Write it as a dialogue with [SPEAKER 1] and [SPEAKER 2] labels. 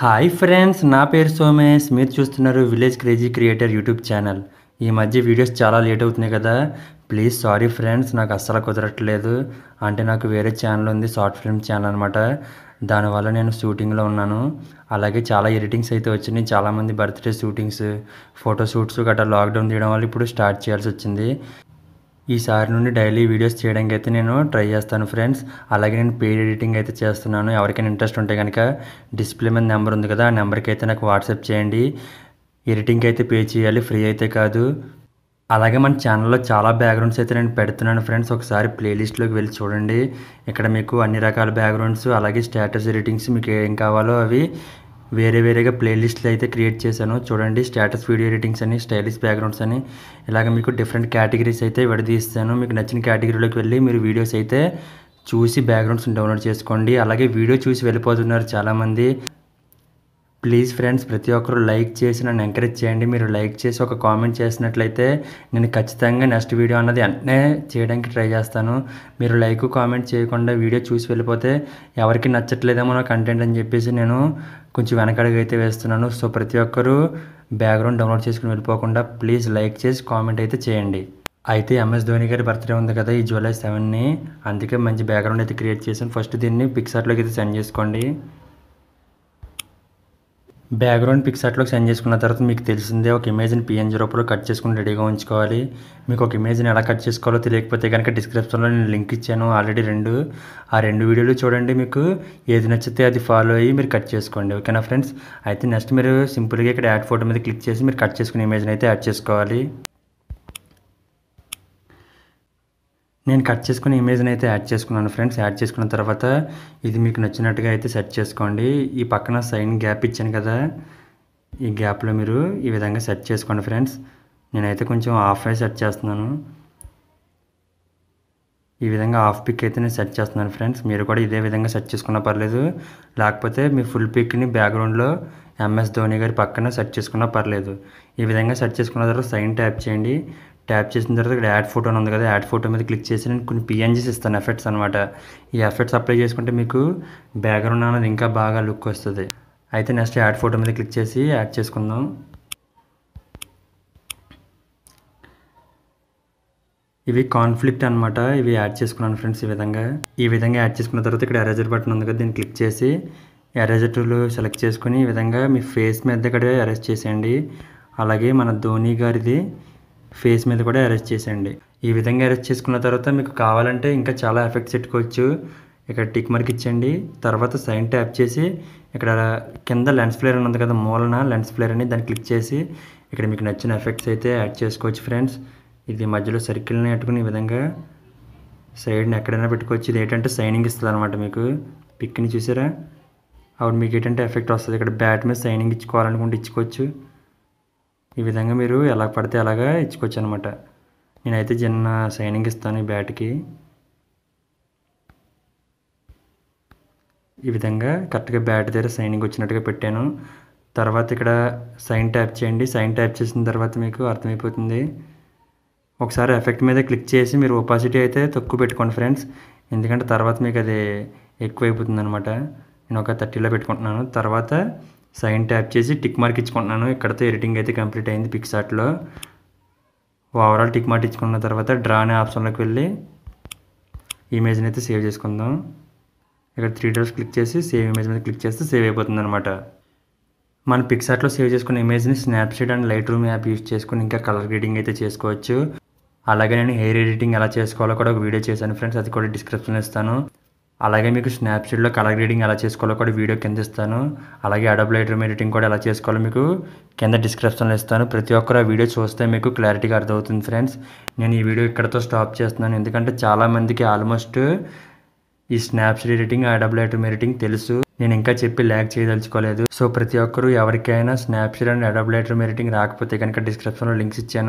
[SPEAKER 1] hi friends నా పేరు సోమేష్ మీరు చూస్తున్నారు village crazy creator YouTube channel ఈ మధ్య వీడియోస్ చాలా లేట్ అవుతున్నాయి కదా ప్లీజ్ సారీ ఫ్రెండ్స్ నాకు అస్సలు కుదరట్లేదు అంటే నాకు వేరే ఛానల్ ఉంది షార్ట్ ఫిల్మ్ ఛానల్ అనమాట దానివల్ల నేను షూటింగ్లో ఉన్నాను అలాగే చాలా ఎడిటింగ్స్ అయితే వచ్చినాయి చాలామంది బర్త్డే షూటింగ్స్ ఫోటో షూట్స్ గట్రా లాక్డౌన్ తీయడం వల్ల ఇప్పుడు స్టార్ట్ చేయాల్సి వచ్చింది ఈసారి నుండి డైలీ వీడియోస్ చేయడానికి అయితే నేను ట్రై చేస్తాను ఫ్రెండ్స్ అలాగే నేను పేడ్ ఎడిటింగ్ అయితే చేస్తున్నాను ఎవరికైనా ఇంట్రెస్ట్ ఉంటే కనుక డిస్ప్లే మీద నెంబర్ ఉంది కదా ఆ నెంబర్కి అయితే నాకు వాట్సాప్ చేయండి ఎడిటింగ్కి అయితే పే చేయాలి ఫ్రీ అయితే కాదు అలాగే మన ఛానల్లో చాలా బ్యాక్గ్రౌండ్స్ అయితే నేను పెడుతున్నాను ఫ్రెండ్స్ ఒకసారి ప్లేలిస్ట్లోకి వెళ్ళి చూడండి ఇక్కడ మీకు అన్ని రకాల బ్యాక్గ్రౌండ్స్ అలాగే స్టేటస్ ఎడిటింగ్స్ మీకు ఏం కావాలో అవి వేరే వేరేగా ప్లేలిస్ట్లు అయితే క్రియేట్ చేశాను చూడండి స్టేటస్ వీడియో ఎడిటింగ్స్ అని స్టైలిష్ బ్యాక్గ్రౌండ్స్ అని ఇలాగ మీకు డిఫరెంట్ కేటగిరీస్ అయితే విడదీస్తాను మీకు నచ్చిన కేటగిరీలోకి వెళ్ళి మీరు వీడియోస్ అయితే చూసి బ్యాక్గ్రౌండ్స్ డౌన్లోడ్ చేసుకోండి అలాగే వీడియో చూసి వెళ్ళిపోతున్నారు చాలామంది ప్లీజ్ ఫ్రెండ్స్ ప్రతి ఒక్కరు లైక్ చేసి నన్ను ఎంకరేజ్ చేయండి మీరు లైక్ చేసి ఒక కామెంట్ చేసినట్లయితే నేను ఖచ్చితంగా నెక్స్ట్ వీడియో అన్నది వెంటనే చేయడానికి ట్రై చేస్తాను మీరు లైక్ కామెంట్ చేయకుండా వీడియో చూసి వెళ్ళిపోతే ఎవరికి నచ్చట్లేదేమో నా కంటెంట్ అని చెప్పేసి నేను కొంచెం అయితే వేస్తున్నాను సో ప్రతి ఒక్కరూ బ్యాక్గ్రౌండ్ డౌన్లోడ్ చేసుకుని వెళ్ళిపోకుండా ప్లీజ్ లైక్ చేసి కామెంట్ అయితే చేయండి అయితే ఎంఎస్ ధోని గారి బర్త్డే ఉంది కదా ఈ జూలై సెవెన్ని అందుకే మంచి బ్యాక్గ్రౌండ్ అయితే క్రియేట్ చేసాను ఫస్ట్ దీన్ని పిక్సార్ట్లోకి అయితే సెండ్ చేసుకోండి బ్యాక్గ్రౌండ్ పిక్సార్ట్లోకి సెండ్ చేసుకున్న తర్వాత మీకు తెలిసిందే ఒక ఇమేజ్ని పిఎన్జీ రూపంలో కట్ చేసుకుని రెడీగా ఉంచుకోవాలి మీకు ఒక ఇమేజ్ని ఎలా కట్ చేసుకోవాలో తెలియకపోతే కనుక డిస్క్రిప్షన్లో నేను లింక్ ఇచ్చాను ఆల్రెడీ రెండు ఆ రెండు వీడియోలు చూడండి మీకు ఏది నచ్చితే అది ఫాలో అయ్యి మీరు కట్ చేసుకోండి ఓకేనా ఫ్రెండ్స్ అయితే నెక్స్ట్ మీరు సింపుల్గా ఇక్కడ యాడ్ ఫోటో మీద క్లిక్ చేసి మీరు కట్ చేసుకునే ఇమేజ్ని అయితే యాడ్ చేసుకోవాలి నేను కట్ చేసుకున్న ఇమేజ్ని అయితే యాడ్ చేసుకున్నాను ఫ్రెండ్స్ యాడ్ చేసుకున్న తర్వాత ఇది మీకు నచ్చినట్టుగా అయితే సెట్ చేసుకోండి ఈ పక్కన సైన్ గ్యాప్ ఇచ్చాను కదా ఈ గ్యాప్లో మీరు ఈ విధంగా సెట్ చేసుకోండి ఫ్రెండ్స్ నేనైతే కొంచెం హాఫ్ అయి సెట్ చేస్తున్నాను ఈ విధంగా హాఫ్ పిక్ అయితే నేను సెట్ చేస్తున్నాను ఫ్రెండ్స్ మీరు కూడా ఇదే విధంగా సెట్ చేసుకున్నా పర్లేదు లేకపోతే మీ ఫుల్ పిక్ని బ్యాక్గ్రౌండ్లో ఎంఎస్ ధోని గారి పక్కన సెట్ చేసుకున్నా పర్లేదు ఈ విధంగా సెట్ చేసుకున్న తర్వాత సైన్ ట్యాప్ చేయండి ట్యాప్ చేసిన తర్వాత ఇక్కడ యాడ్ ఫోటో ఉంది కదా యాడ్ ఫోటో మీద క్లిక్ చేసి నేను కొన్ని పిఎన్జీస్ ఇస్తాను ఎఫెక్ట్స్ అనమాట ఈ ఎఫెక్ట్స్ అప్లై చేసుకుంటే మీకు బ్యాక్గ్రౌండ్ అనేది ఇంకా బాగా లుక్ వస్తుంది అయితే నెక్స్ట్ యాడ్ ఫోటో మీద క్లిక్ చేసి యాడ్ చేసుకుందాం ఇవి కాన్ఫ్లిక్ట్ అనమాట ఇవి యాడ్ చేసుకున్నాను ఫ్రెండ్స్ ఈ విధంగా ఈ విధంగా యాడ్ చేసుకున్న తర్వాత ఇక్కడ ఎరేజర్ బటన్ ఉంది కదా దీన్ని క్లిక్ చేసి ఎరేజర్ టూలు సెలెక్ట్ చేసుకుని ఈ విధంగా మీ ఫేస్ మీద ఇక్కడ ఎరేజ్ చేసేయండి అలాగే మన ధోని గారిది ఫేస్ మీద కూడా అరెస్ట్ చేసేయండి ఈ విధంగా అరెస్ట్ చేసుకున్న తర్వాత మీకు కావాలంటే ఇంకా చాలా ఎఫెక్ట్స్ పెట్టుకోవచ్చు ఇక్కడ టిక్ మార్క్ ఇచ్చండి తర్వాత సైన్ ట్యాప్ చేసి ఇక్కడ కింద లెన్స్ ఫ్లేర్ అని ఉంది కదా మూలన లెన్స్ ఫ్లేర్ అని దాన్ని క్లిక్ చేసి ఇక్కడ మీకు నచ్చిన ఎఫెక్ట్స్ అయితే యాడ్ చేసుకోవచ్చు ఫ్రెండ్స్ ఇది మధ్యలో సర్కిల్ని పెట్టుకుని ఈ విధంగా సైడ్ని ఎక్కడైనా పెట్టుకోవచ్చు ఇది ఏంటంటే సైనింగ్ ఇస్తుంది అనమాట మీకు పిక్ని చూసారా అప్పుడు మీకు ఏంటంటే ఎఫెక్ట్ వస్తుంది ఇక్కడ బ్యాట్ మీద సైనింగ్ ఇచ్చుకోవాలనుకుంటే ఇచ్చుకోవచ్చు ఈ విధంగా మీరు ఎలా పడితే అలాగా ఇచ్చుకోవచ్చు అనమాట నేనైతే చిన్న సైనింగ్ ఇస్తాను ఈ బ్యాట్కి ఈ విధంగా కరెక్ట్గా బ్యాట్ దగ్గర సైనింగ్ వచ్చినట్టుగా పెట్టాను తర్వాత ఇక్కడ సైన్ ట్యాప్ చేయండి సైన్ ట్యాప్ చేసిన తర్వాత మీకు అర్థమైపోతుంది ఒకసారి ఎఫెక్ట్ మీద క్లిక్ చేసి మీరు ఒపాసిటీ అయితే తక్కువ పెట్టుకోండి ఫ్రెండ్స్ ఎందుకంటే తర్వాత మీకు అది ఎక్కువైపోతుంది అనమాట నేను ఒక థర్టీలో పెట్టుకుంటున్నాను తర్వాత సైన్ ట్యాప్ చేసి టిక్ మార్క్ ఇచ్చుకుంటున్నాను ఇక్కడతో ఎడిటింగ్ అయితే కంప్లీట్ అయింది పిక్సార్ట్లో ఓవరాల్ టిక్ మార్క్ ఇచ్చుకున్న తర్వాత డ్రా అనే ఆప్షన్లోకి వెళ్ళి ఇమేజ్ని అయితే సేవ్ చేసుకుందాం ఇక్కడ త్రీ డోర్స్ క్లిక్ చేసి సేవ్ ఇమేజ్ మీద క్లిక్ చేస్తే సేవ్ అయిపోతుంది అనమాట మన పిక్సార్ట్లో సేవ్ చేసుకున్న ఇమేజ్ని Snapseed and Lightroom app use చేసుకుని ఇంకా కలర్ గ్రేడింగ్ అయితే చేసుకోవచ్చు అలాగే నేను హెయిర్ ఎడిటింగ్ ఎలా చేసుకోవాలో కూడా ఒక వీడియో చేశాను ఫ్రెండ్స్ అది కూడా డిస్క్రిప్షన్ ఇస్తాను అలాగే మీకు స్నాప్సీడ్లో కలర్ గ్రీడింగ్ ఎలా చేసుకోవాలో కూడా వీడియో కింద ఇస్తాను అలాగే అడబుల్ లైటర్ ఎడిటింగ్ కూడా ఎలా చేసుకోవాలో మీకు కింద డిస్క్రిప్షన్లో ఇస్తాను ప్రతి ఒక్కరు ఆ వీడియో చూస్తే మీకు క్లారిటీగా అర్థమవుతుంది ఫ్రెండ్స్ నేను ఈ వీడియో ఇక్కడతో స్టాప్ చేస్తున్నాను ఎందుకంటే చాలామందికి ఆల్మోస్ట్ ఈ Snapseed editing Adobe Lightroom editing తెలుసు నేను ఇంకా చెప్పి ల్యాక్ చేయదలుచుకోలేదు సో ప్రతి ఒక్కరు ఎవరికైనా స్నాప్సీడ్ అండ్ అడబుల్ ఐటమ్ ఎడిటింగ్ రాకపోతే కనుక డిస్క్రిప్షన్లో లింక్స్ ఇచ్చాను